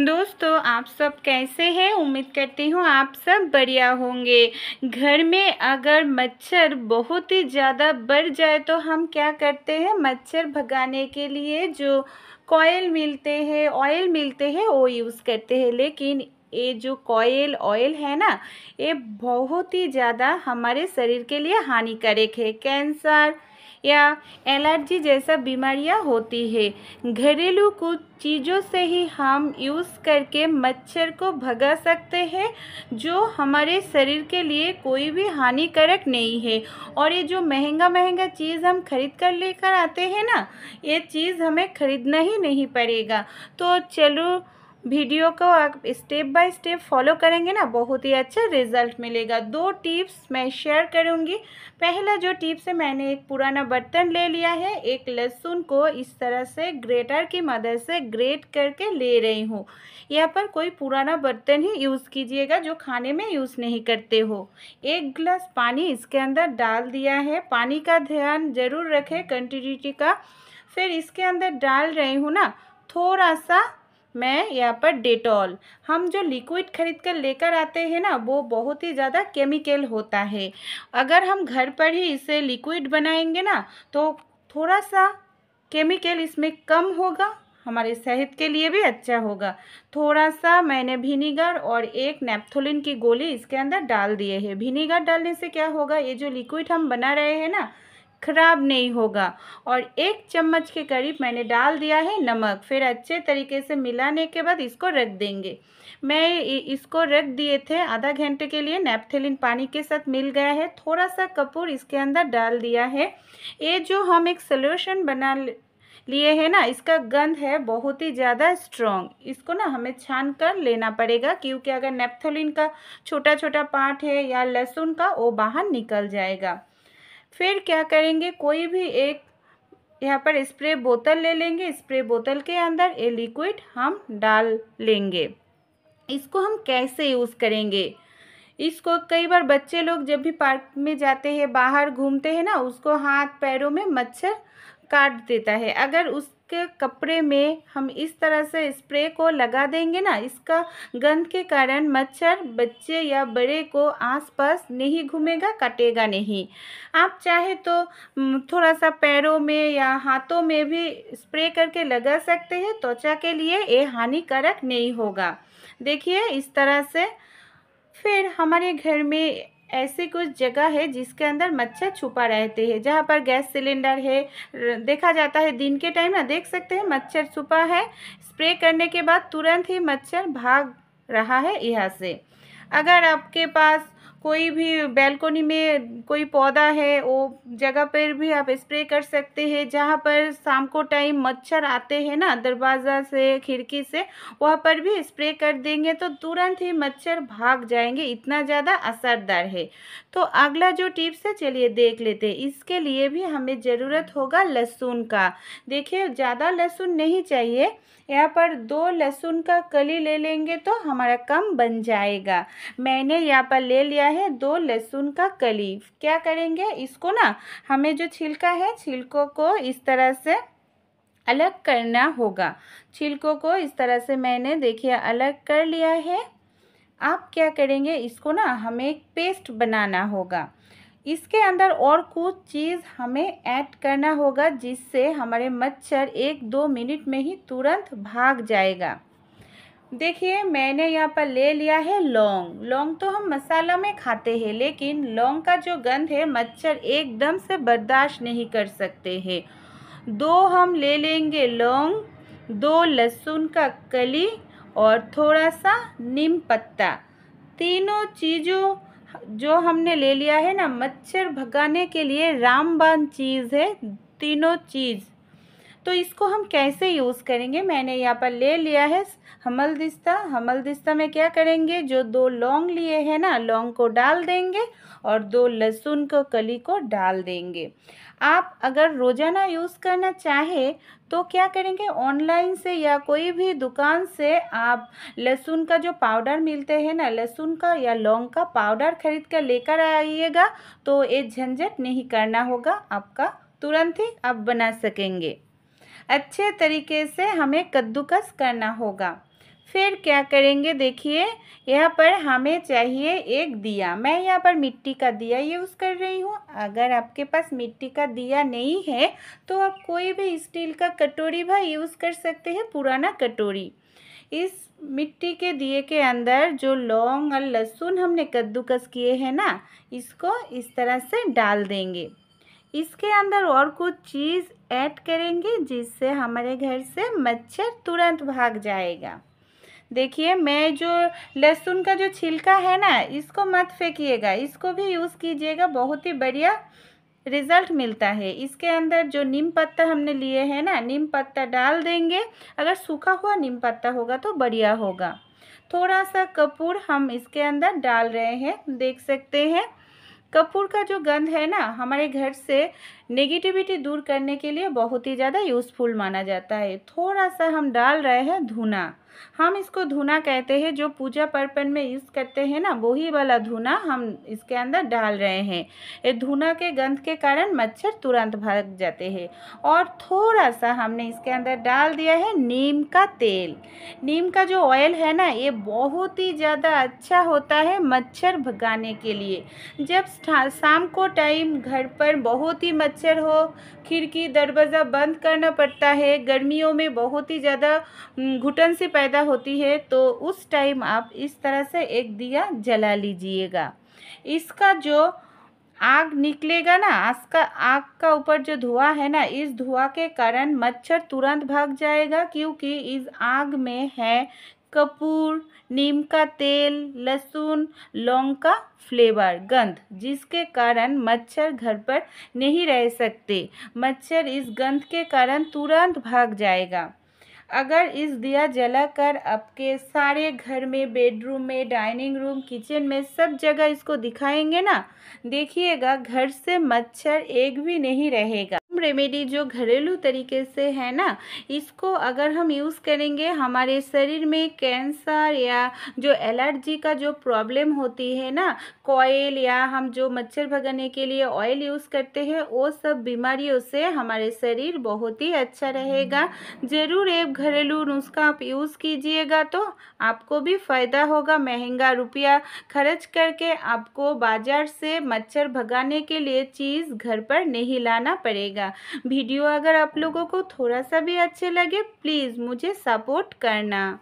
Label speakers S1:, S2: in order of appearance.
S1: दोस्तों आप सब कैसे हैं उम्मीद करती हूँ आप सब बढ़िया होंगे घर में अगर मच्छर बहुत ही ज़्यादा बढ़ जाए तो हम क्या करते हैं मच्छर भगाने के लिए जो कॉयल मिलते हैं ऑयल मिलते हैं वो यूज़ करते हैं लेकिन ये जो कॉयल ऑयल है ना ये बहुत ही ज़्यादा हमारे शरीर के लिए हानिकारक है कैंसर या एलर्जी जैसा बीमारियां होती है घरेलू कुछ चीज़ों से ही हम यूज़ करके मच्छर को भगा सकते हैं जो हमारे शरीर के लिए कोई भी हानिकारक नहीं है और ये जो महंगा महंगा चीज़ हम खरीद कर लेकर आते हैं ना ये चीज़ हमें ख़रीदना ही नहीं पड़ेगा तो चलो वीडियो को आप स्टेप बाय स्टेप फॉलो करेंगे ना बहुत ही अच्छा रिजल्ट मिलेगा दो टिप्स मैं शेयर करूंगी पहला जो टिप्स है मैंने एक पुराना बर्तन ले लिया है एक लहसुन को इस तरह से ग्रेटर की मदद से ग्रेट करके ले रही हूँ यहाँ पर कोई पुराना बर्तन ही यूज़ कीजिएगा जो खाने में यूज़ नहीं करते हो एक गिलास पानी इसके अंदर डाल दिया है पानी का ध्यान ज़रूर रखें कंटिन्यूटी का फिर इसके अंदर डाल रही हूँ ना थोड़ा सा मैं यहाँ पर डेटॉल हम जो लिक्विड खरीद कर लेकर आते हैं ना वो बहुत ही ज़्यादा केमिकल होता है अगर हम घर पर ही इसे लिक्विड बनाएंगे ना तो थोड़ा सा केमिकल इसमें कम होगा हमारे सेहत के लिए भी अच्छा होगा थोड़ा सा मैंने विनीगर और एक नेपथोलिन की गोली इसके अंदर डाल दिए है विनीगर डालने से क्या होगा ये जो लिक्विड हम बना रहे हैं ना ख़राब नहीं होगा और एक चम्मच के करीब मैंने डाल दिया है नमक फिर अच्छे तरीके से मिलाने के बाद इसको रख देंगे मैं इसको रख दिए थे आधा घंटे के लिए नैपथेलिन पानी के साथ मिल गया है थोड़ा सा कपूर इसके अंदर डाल दिया है ये जो हम एक सोल्यूशन बना लिए है ना इसका गंध है बहुत ही ज़्यादा स्ट्रॉन्ग इसको ना हमें छान कर लेना पड़ेगा क्योंकि अगर नेपथोलिन का छोटा छोटा पार्ट है या लहसुन का वो बाहर निकल जाएगा फिर क्या करेंगे कोई भी एक यहाँ पर स्प्रे बोतल ले लेंगे स्प्रे बोतल के अंदर ये लिक्विड हम डाल लेंगे इसको हम कैसे यूज़ करेंगे इसको कई बार बच्चे लोग जब भी पार्क में जाते हैं बाहर घूमते हैं ना उसको हाथ पैरों में मच्छर काट देता है अगर उसके कपड़े में हम इस तरह से स्प्रे को लगा देंगे ना इसका गंध के कारण मच्छर बच्चे या बड़े को आसपास नहीं घूमेगा काटेगा नहीं आप चाहे तो थोड़ा सा पैरों में या हाथों में भी स्प्रे करके लगा सकते हैं त्वचा के लिए ये हानिकारक नहीं होगा देखिए इस तरह से फिर हमारे घर में ऐसे कुछ जगह है जिसके अंदर मच्छर छुपा रहते हैं जहाँ पर गैस सिलेंडर है देखा जाता है दिन के टाइम ना देख सकते हैं मच्छर छुपा है स्प्रे करने के बाद तुरंत ही मच्छर भाग रहा है यहाँ से अगर आपके पास कोई भी बैल्कोनी में कोई पौधा है वो जगह पर भी आप स्प्रे कर सकते हैं जहाँ पर शाम को टाइम मच्छर आते हैं ना दरवाज़ा से खिड़की से वहाँ पर भी स्प्रे कर देंगे तो तुरंत ही मच्छर भाग जाएंगे इतना ज़्यादा असरदार है तो अगला जो टिप्स है चलिए देख लेते हैं इसके लिए भी हमें ज़रूरत होगा लहसुन का देखिए ज़्यादा लहसुन नहीं चाहिए यहाँ पर दो लहसुन का कली ले लेंगे तो हमारा कम बन जाएगा मैंने यहाँ पर ले लिया है दो लहसुन का कलीफ क्या करेंगे इसको ना हमें जो छिलका है छिलकों को इस तरह से अलग करना होगा छिलकों को इस तरह से मैंने देखिए अलग कर लिया है आप क्या करेंगे इसको ना हमें एक पेस्ट बनाना होगा इसके अंदर और कुछ चीज़ हमें ऐड करना होगा जिससे हमारे मच्छर एक दो मिनट में ही तुरंत भाग जाएगा देखिए मैंने यहाँ पर ले लिया है लौंग लौंग तो हम मसाला में खाते हैं लेकिन लौंग का जो गंध है मच्छर एकदम से बर्दाश्त नहीं कर सकते हैं दो हम ले लेंगे लौंग दो लहसुन का कली और थोड़ा सा नीम पत्ता तीनों चीज़ों जो हमने ले लिया है ना मच्छर भगाने के लिए रामबान चीज़ है तीनों चीज़ तो इसको हम कैसे यूज़ करेंगे मैंने यहाँ पर ले लिया है हमल दिस्ता हमल दिस्ता में क्या करेंगे जो दो लौंग लिए हैं ना लौंग को डाल देंगे और दो लहसुन को कली को डाल देंगे आप अगर रोज़ाना यूज़ करना चाहे तो क्या करेंगे ऑनलाइन से या कोई भी दुकान से आप लहसुन का जो पाउडर मिलते हैं ना लहसुन का या लौंग का पाउडर खरीद कर लेकर आइएगा तो ये झंझट नहीं करना होगा आपका तुरंत ही आप बना सकेंगे अच्छे तरीके से हमें कद्दूकस करना होगा फिर क्या करेंगे देखिए यहाँ पर हमें चाहिए एक दिया मैं यहाँ पर मिट्टी का दिया यूज़ कर रही हूँ अगर आपके पास मिट्टी का दिया नहीं है तो आप कोई भी स्टील का कटोरी भी यूज़ कर सकते हैं पुराना कटोरी इस मिट्टी के दिए के अंदर जो लौंग और लहसुन हमने कद्दूकस किए हैं ना इसको इस तरह से डाल देंगे इसके अंदर और कुछ चीज़ ऐड करेंगे जिससे हमारे घर से मच्छर तुरंत भाग जाएगा देखिए मैं जो लहसुन का जो छिलका है ना इसको मत फेंकिएगा इसको भी यूज़ कीजिएगा बहुत ही बढ़िया रिज़ल्ट मिलता है इसके अंदर जो नीम पत्ता हमने लिए है ना नीम पत्ता डाल देंगे अगर सूखा हुआ नीम पत्ता होगा तो बढ़िया होगा थोड़ा सा कपूर हम इसके अंदर डाल रहे हैं देख सकते हैं कपूर का जो गंध है ना हमारे घर से नेगेटिविटी दूर करने के लिए बहुत ही ज़्यादा यूज़फुल माना जाता है थोड़ा सा हम डाल रहे हैं धुना हम इसको धुना कहते हैं जो पूजा पर्पन में यूज़ करते हैं ना वही वाला धुना हम इसके अंदर डाल रहे हैं ये धुना के गंध के कारण मच्छर तुरंत भाग जाते हैं और थोड़ा सा हमने इसके अंदर डाल दिया है नीम का तेल नीम का जो ऑयल है ना ये बहुत ही ज़्यादा अच्छा होता है मच्छर भगाने के लिए जब शाम को टाइम घर पर बहुत ही मच्छर हो खिड़की दरवाज़ा बंद करना पड़ता है गर्मियों में बहुत ही ज़्यादा घुटन से पैदा होती है तो उस टाइम आप इस तरह से एक दिया जला लीजिएगा इसका जो आग निकलेगा ना आज का आग का ऊपर जो धुआं है ना इस धुआं के कारण मच्छर तुरंत भाग जाएगा क्योंकि इस आग में है कपूर नीम का तेल लहसुन लौंग का फ्लेवर गंध जिसके कारण मच्छर घर पर नहीं रह सकते मच्छर इस गंध के कारण तुरंत भाग जाएगा अगर इस दिया जलाकर आपके सारे घर में बेडरूम में डाइनिंग रूम किचन में सब जगह इसको दिखाएंगे ना देखिएगा घर से मच्छर एक भी नहीं रहेगा रेमेडी जो घरेलू तरीके से है ना इसको अगर हम यूज़ करेंगे हमारे शरीर में कैंसर या जो एलर्जी का जो प्रॉब्लम होती है ना कोयल या हम जो मच्छर भगाने के लिए ऑयल यूज़ करते हैं वो सब बीमारियों से हमारे शरीर बहुत ही अच्छा रहेगा ज़रूर एक घरेलू नुस्खा आप यूज़ कीजिएगा तो आपको भी फ़ायदा होगा महंगा रुपया खर्च करके आपको बाज़ार से मच्छर भगाने के लिए चीज़ घर पर नहीं लाना पड़ेगा वीडियो अगर आप लोगों को थोड़ा सा भी अच्छे लगे प्लीज़ मुझे सपोर्ट करना